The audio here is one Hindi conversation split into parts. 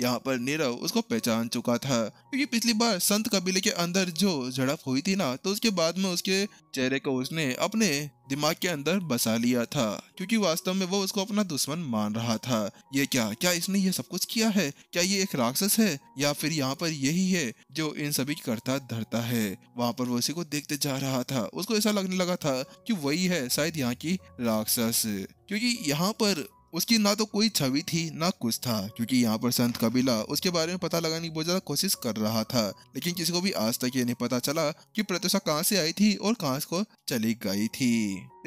यहाँ पर नीरव उसको पहचान चुका था क्योंकि पिछली बार संत कबीले के अंदर जो झड़प हुई थी ना तो उसके बाद में उसके चेहरे को उसने अपने दिमाग के अंदर बसा लिया था क्योंकि वास्तव में वो उसको अपना दुश्मन मान रहा था ये क्या क्या इसने ये सब कुछ किया है क्या ये एक राक्षस है या फिर यहाँ पर यही है जो इन सभी करता धरता है वहाँ पर वो उसी को देखते जा रहा था उसको ऐसा लगने लगा था कि वही है शायद यहाँ की राक्षस क्योंकि यहाँ पर उसकी ना तो कोई छवि थी ना कुछ था क्योंकि यहाँ पर संत कबीला उसके बारे में पता लगाने की बहुत ज्यादा कोशिश कर रहा था लेकिन किसी को भी आज तक ये नहीं पता चला कि प्रत्युषा कहाँ से आई थी और कहाँ को चली गई थी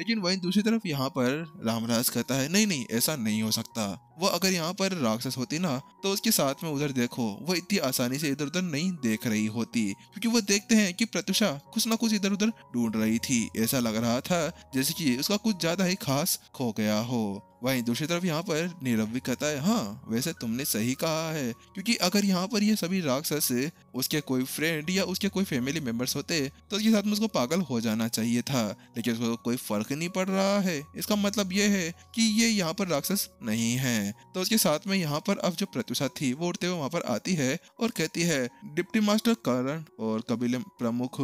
लेकिन वही दूसरी तरफ यहाँ पर रामराज कहता है नहीं नहीं ऐसा नहीं हो सकता वो अगर यहाँ पर राक्षस होती ना तो उसके साथ में उधर देखो वो इतनी आसानी से इधर उधर नहीं देख रही होती क्योंकि वो देखते हैं कि प्रत्युषा कुछ ना कुछ इधर उधर ढूंढ रही थी ऐसा लग रहा था जैसे कि उसका कुछ ज्यादा ही खास खो गया हो वहीं दूसरी तरफ यहाँ पर नीरव भी कहता है हाँ वैसे तुमने सही कहा है क्योंकि अगर यहाँ पर ये सभी राक्षस उसके कोई फ्रेंड या उसके कोई फैमिली मेंबर्स होते तो उसके साथ में उसको पागल हो जाना चाहिए था लेकिन उसको कोई फर्क नहीं पड़ रहा है इसका मतलब ये है कि ये यहाँ पर राक्षस नहीं है तो उसके साथ में यहाँ पर अब जो प्रत्युषा थी वो उठते हुए वहाँ पर आती है और कहती है डिप्टी मास्टर करण और कबीले प्रमुख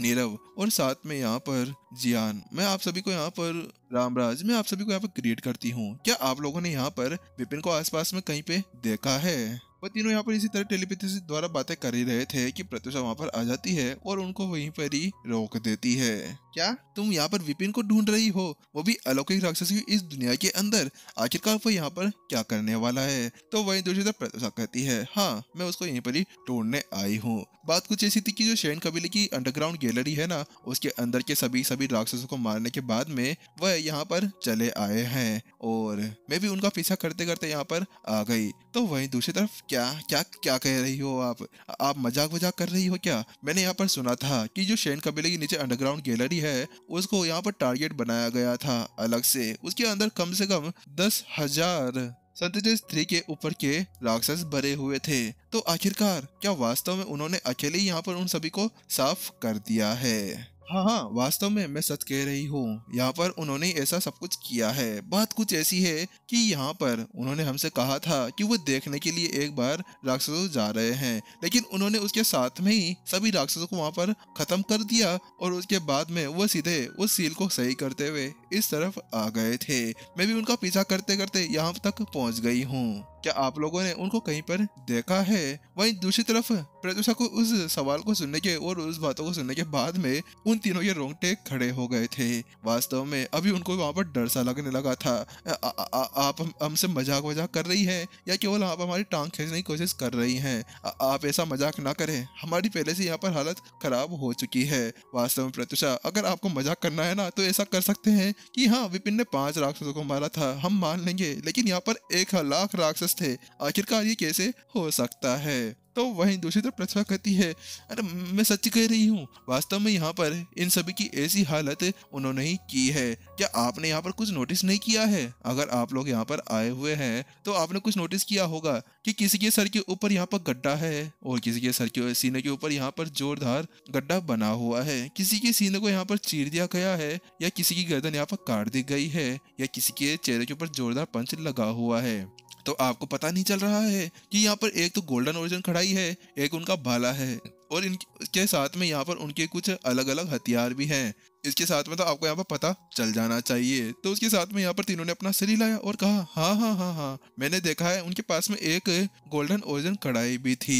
नीरव और साथ में यहाँ पर जियान मैं आप सभी को यहाँ पर रामराज मैं आप सभी को यहाँ पर क्रिएट करती हूँ क्या आप लोगों ने यहाँ पर विपिन को आसपास में कहीं पे देखा है वह तीनों यहाँ पर इसी तरह टेलीपैथी द्वारा बातें कर ही रहे थे कि प्रत्युषा वहाँ पर आ जाती है और उनको वहीं पर ही रोक देती है क्या तुम यहाँ पर विपिन को ढूंढ रही हो वो भी अलौकिक राक्षसी इस दुनिया के अंदर आखिरकार वो यहाँ पर क्या करने वाला है तो वही दूसरी तरफ प्रत्युषा कहती है हाँ मैं उसको यहीं पर ही ढूंढने आई हूँ बात कुछ ऐसी थी कि जो शैन कबीले की अंडरग्राउंड गैलरी है ना उसके अंदर के सभी सभी राक्षसों को मारने के बाद में वह यहाँ पर चले आए हैं और मैं भी उनका पीछा करते करते यहाँ पर आ गई तो वही दूसरी तरफ क्या क्या क्या कह रही हो आप आप मजाक वजाक कर रही हो क्या मैंने यहाँ पर सुना था कि जो शैन कबीले के नीचे अंडरग्राउंड गैलरी है उसको यहाँ पर टारगेट बनाया गया था अलग से उसके अंदर कम से कम दस हजार संतजेस थ्री के ऊपर के राक्षस भरे हुए थे तो आखिरकार क्या वास्तव में उन्होंने अकेले यहाँ पर उन सभी को साफ कर दिया है हाँ हाँ वास्तव में मैं सच कह रही हूँ यहाँ पर उन्होंने ऐसा सब कुछ किया है बात कुछ ऐसी है कि यहाँ पर उन्होंने हमसे कहा था कि वो देखने के लिए एक बार राक्षसों जा रहे हैं लेकिन उन्होंने उसके साथ में ही सभी राक्षसों को वहाँ पर खत्म कर दिया और उसके बाद में वो सीधे उस सील को सही करते हुए इस तरफ आ गए थे मैं भी उनका पीछा करते करते यहाँ तक पहुँच गई हूँ क्या आप लोगों ने उनको कहीं पर देखा है वहीं दूसरी तरफ प्रदूषा को उस सवाल को सुनने के और उस बातों को सुनने के बाद में उन तीनों के रोंगटे खड़े हो गए थे वास्तव में अभी उनको वहाँ पर डर सा लगने लगा था आ, आ, आ, आप हमसे मजाक वजाक कर रही है या केवल आप हमारी टांग खींचने की कोशिश कर रही आ, आप ऐसा मजाक ना करें हमारी पहले से यहाँ पर हालत खराब हो चुकी है वास्तव में प्रत्युषा अगर आपको मजाक करना है ना तो ऐसा कर सकते हैं कि हाँ विपिन ने पांच राक्षसों को मारा था हम मान लेंगे लेकिन यहाँ पर एक लाख राक्षस दोस्त है आखिरकार ये कैसे हो सकता है तो वहीं दूसरी तरफ प्रतिभा कहती है अरे मैं सच कह रही हूँ वास्तव में यहाँ पर इन सभी की ऐसी हालत उन्होंने ही की है क्या आपने यहाँ पर कुछ नोटिस नहीं किया है अगर आप लोग यहाँ पर आए हुए हैं तो आपने कुछ नोटिस किया होगा कि किसी के सर के ऊपर यहाँ पर गड्ढा है और किसी के सर के सीने के ऊपर यहाँ पर जोरदार गड्ढा बना हुआ है किसी के सीने को यहाँ पर चीर दिया गया है या किसी की गर्दन यहाँ पर काट दी गई है या किसी के चेहरे के ऊपर जोरदार पंच लगा हुआ है तो आपको पता नहीं चल रहा है कि यहाँ पर एक तो गोल्डन ओरिजिन खड़ाई है एक उनका भाला है और इनके साथ में यहाँ पर उनके कुछ अलग अलग हथियार भी हैं इसके साथ में तो आपको यहाँ पर पता चल जाना चाहिए तो उसके साथ में यहाँ पर तीनों ने अपना सिर हिलाया और कहा हाँ हाँ हाँ हाँ मैंने देखा है उनके पास में एक गोल्डन ओरिजन कढ़ाई भी थी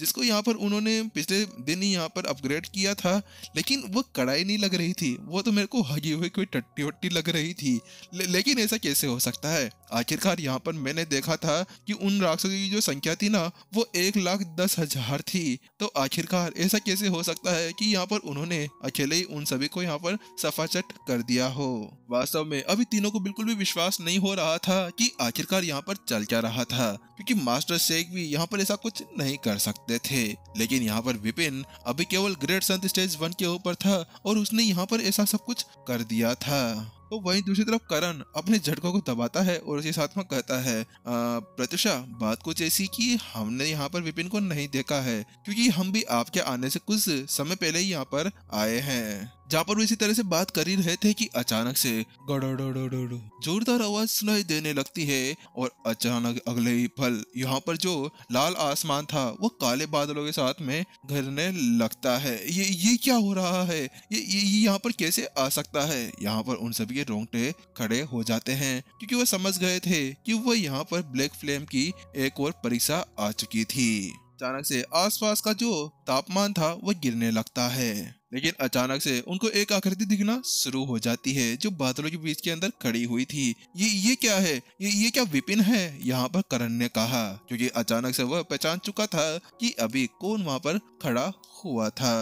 जिसको यहाँ पर उन्होंने पिछले दिन ही यहाँ पर अपग्रेड किया था लेकिन वो कढ़ाई नहीं लग रही थी वो तो मेरे को हगी हुई कोई टट्टी वट्टी लग रही थी ले, लेकिन ऐसा कैसे हो सकता है आखिरकार यहाँ पर मैंने देखा था कि उन राक्षसों की जो संख्या थी ना वो एक लाख दस हजार थी तो आखिरकार ऐसा कैसे हो सकता है कि यहाँ पर उन्होंने अकेले ही उन सभी को यहाँ पर सफाचट कर दिया हो वास्तव में अभी तीनों को बिल्कुल भी विश्वास नहीं हो रहा था कि आखिरकार यहाँ पर चल क्या रहा था क्योंकि मास्टर शेख भी यहाँ पर ऐसा कुछ नहीं कर सकते थे लेकिन यहाँ पर विपिन अभी केवल ग्रेट संत स्टेज वन के ऊपर था और उसने यहाँ पर ऐसा सब कुछ कर दिया था तो वहीं दूसरी तरफ करण अपने झटकों को दबाता है और उसी साथ में कहता है प्रत्युषा बात कुछ ऐसी कि हमने यहाँ पर विपिन को नहीं देखा है क्योंकि हम भी आपके आने से कुछ समय पहले ही यहाँ पर आए हैं जहाँ पर वो इसी तरह से बात कर ही रहे थे कि अचानक से जोरदार आवाज सुनाई देने लगती है और अचानक अगले ही पल यहाँ पर जो लाल आसमान था वो काले बादलों के साथ में घिरने लगता है ये ये क्या हो रहा है ये ये यहाँ पर कैसे आ सकता है यहाँ पर उन सभी के रोंगटे खड़े हो जाते हैं क्योंकि वो समझ गए थे कि वो यहाँ पर ब्लैक फ्लेम की एक और परीक्षा आ चुकी थी अचानक से आसपास का जो तापमान था वह गिरने लगता है लेकिन अचानक से उनको एक आकृति दिखना शुरू हो जाती है जो बादलों के बीच के अंदर खड़ी हुई थी ये ये क्या है ये ये क्या विपिन है यहाँ पर करण ने कहा क्योंकि अचानक से वह पहचान चुका था कि अभी कौन वहाँ पर खड़ा हुआ था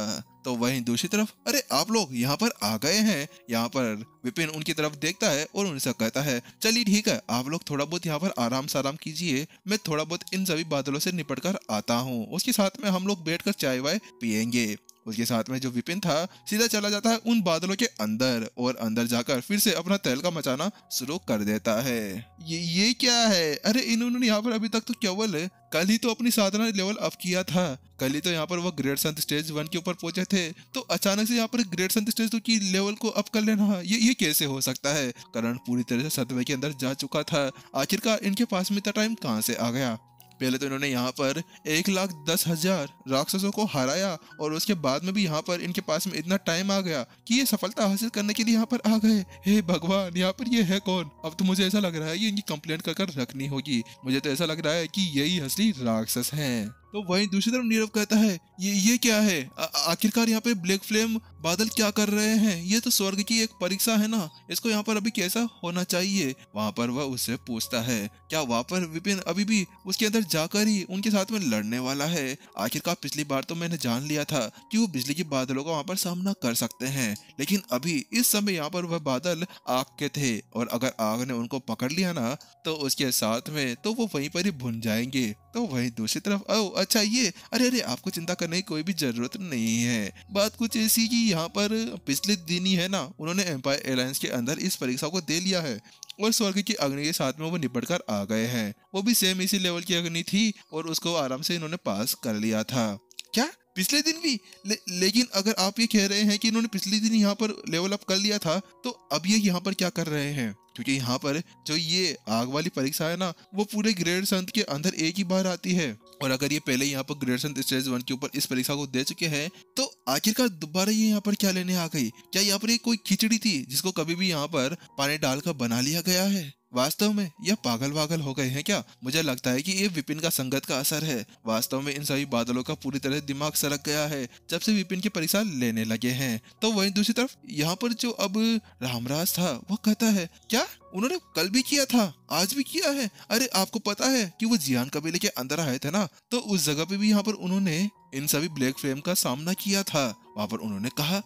तो वहीं दूसरी तरफ अरे आप लोग यहाँ पर आ गए हैं यहाँ पर विपिन उनकी तरफ देखता है और उनसे कहता है चलिए ठीक है आप लोग थोड़ा बहुत यहाँ पर आराम आराम कीजिए मैं थोड़ा बहुत इन सभी बादलों से निपट कर आता हूँ उसके साथ में हम लोग बैठ कर चाय वाय पियेंगे उसके साथ में जो विपिन था सीधा चला जाता है उन बादलों के अंदर और अंदर जाकर फिर से अपना तहलका मचाना शुरू कर देता है ये ये क्या है अरे इन्होंने यहाँ पर अभी तक तो केवल कल ही तो अपनी साधना लेवल अप किया था कल ही तो यहाँ पर वो ग्रेट संत स्टेज वन के ऊपर पहुंचे थे तो अचानक से यहाँ पर ग्रेट संत स्टेज टू की लेवल को अप कर लेना ये ये कैसे हो सकता है करण पूरी तरह से सदमे के अंदर जा चुका था आखिरकार इनके पास में इतना टाइम कहाँ से आ गया पहले तो इन्होंने यहाँ पर एक लाख दस हजार राक्षसों को हराया और उसके बाद में भी यहाँ पर इनके पास में इतना टाइम आ गया कि ये सफलता हासिल करने के लिए यहाँ पर आ गए हे भगवान यहाँ पर ये है कौन अब तो मुझे ऐसा लग रहा है ये इनकी कंप्लेंट कर रखनी होगी मुझे तो ऐसा लग रहा है कि यही असली राक्षस हैं तो वहीं दूसरी तरफ नीरव कहता है ये ये क्या है आखिरकार यहाँ पे ब्लैक फ्लेम बादल क्या कर रहे हैं ये तो स्वर्ग की एक परीक्षा है ना इसको यहाँ पर अभी कैसा होना चाहिए वहाँ पर वह उससे पूछता है क्या वहाँ पर विपिन अभी भी उसके अंदर जाकर ही उनके साथ में लड़ने वाला है आखिरकार पिछली बार तो मैंने जान लिया था की वो बिजली के बादलों का वहाँ पर सामना कर सकते हैं लेकिन अभी इस समय यहाँ पर वह बादल आग के थे और अगर आग ने उनको पकड़ लिया ना तो उसके साथ में तो वो वहीं पर ही भुन जाएंगे तो वहीं दूसरी तरफ ओ चाहिए अरे अरे आपको चिंता करने की कोई भी जरूरत नहीं है बात कुछ ऐसी की यहाँ पर पिछले दिन ही है ना उन्होंने एम्पायर एयरलाइंस के अंदर इस परीक्षा को दे लिया है और स्वर्ग की अग्नि के साथ में वो निपट कर आ गए हैं वो भी सेम इसी लेवल की अग्नि थी और उसको आराम से इन्होंने पास कर लिया था क्या पिछले दिन भी ले, लेकिन अगर आप ये कह रहे हैं कि इन्होंने पिछले दिन यहाँ पर लेवल अप कर लिया था तो अब ये यहाँ पर क्या कर रहे हैं क्योंकि यहाँ पर जो ये आग वाली परीक्षा है ना वो पूरे ग्रेड संत के अंदर एक ही बार आती है और अगर ये पहले यहाँ पर ग्रेड संत स्टेज वन के ऊपर इस परीक्षा को दे चुके हैं तो आखिरकार दोबारा ये यहाँ पर क्या लेने आ गई क्या यहाँ पर एक कोई खिचड़ी थी जिसको कभी भी यहाँ पर पानी डालकर बना लिया गया है वास्तव में यह पागल वागल हो गए हैं क्या मुझे लगता है कि ये विपिन का संगत का असर है वास्तव में इन सभी बादलों का पूरी तरह दिमाग सरक गया है जब से विपिन की परीक्षा लेने लगे हैं तो वहीं दूसरी तरफ यहाँ पर जो अब रामराज था वो कहता है क्या उन्होंने कल भी किया था आज भी किया है अरे आपको पता है कि वो जियान कबीले के अंदर आए थे ना तो उस जगह पे भी यहाँ पर उन्होंने इन सभी ब्लैक फ्रेम का सामना किया था वहाँ पर उन्होंने कहा आ,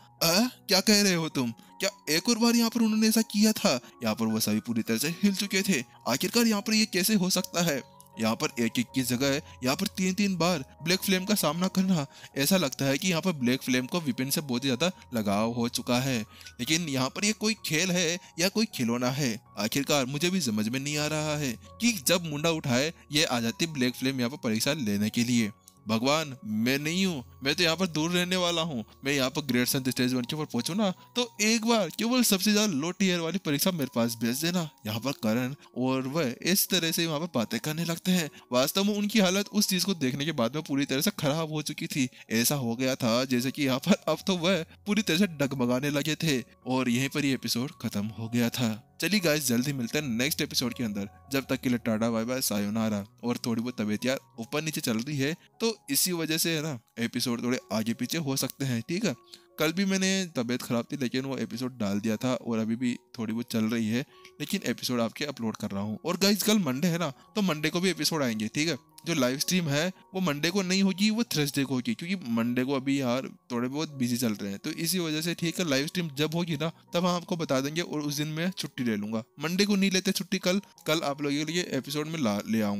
क्या कह रहे हो तुम क्या एक और बार यहाँ पर उन्होंने ऐसा किया था यहाँ पर वो सभी पूरी तरह से हिल चुके थे आखिरकार यहाँ पर ये कैसे हो सकता है यहाँ पर एक एक की जगह है यहाँ पर तीन तीन बार ब्लैक फ्लेम का सामना करना ऐसा लगता है कि यहाँ पर ब्लैक फ्लेम को विपिन से बहुत ही ज्यादा लगाव हो चुका है लेकिन यहाँ पर ये कोई खेल है या कोई खिलौना है आखिरकार मुझे भी समझ में नहीं आ रहा है कि जब मुंडा उठाए ये आ जाती ब्लैक फ्लेम यहाँ पर परीक्षा लेने के लिए भगवान मैं नहीं हूँ मैं तो यहाँ पर दूर रहने वाला हूँ मैं यहाँ पर ग्रेट संत स्टेज वन के ऊपर पहुंचू ना तो एक बार केवल सबसे ज्यादा लो टीयर वाली परीक्षा मेरे पास भेज देना यहाँ पर करण और वह इस तरह से वहाँ पर बातें करने लगते हैं वास्तव में उनकी हालत उस चीज को देखने के बाद में पूरी तरह से खराब हो चुकी थी ऐसा हो गया था जैसे की यहाँ पर अब तो वह पूरी तरह से डगमगाने लगे थे और यही पर यह एपिसोड खत्म हो गया था चलिए गाइस जल्दी मिलते हैं नेक्स्ट एपिसोड के अंदर जब तक के लिए टाटा बाय बाय सायोनारा और थोड़ी बहुत तबीयत यार ऊपर नीचे चल रही है तो इसी वजह से है ना एपिसोड थोड़े आगे पीछे हो सकते हैं ठीक है कल भी मैंने तबीयत ख़राब थी लेकिन वो एपिसोड डाल दिया था और अभी भी थोड़ी बहुत चल रही है लेकिन एपिसोड आपके अपलोड कर रहा हूँ और गाइज कल मंडे है ना तो मंडे को भी एपिसोड आएंगे ठीक है जो लाइव स्ट्रीम है वो मंडे को नहीं होगी वो थर्सडे को होगी क्योंकि मंडे को अभी यार थोड़े बहुत बिजी चल रहे हैं तो इसी वजह से ठीक है लाइव स्ट्रीम जब होगी ना तब हम आपको बता देंगे और उस दिन मैं छुट्टी ले लूंगा मंडे को नहीं लेते छुट्टी कल कल आप लोगों के लिए एपिसोड में ला ले आऊंगा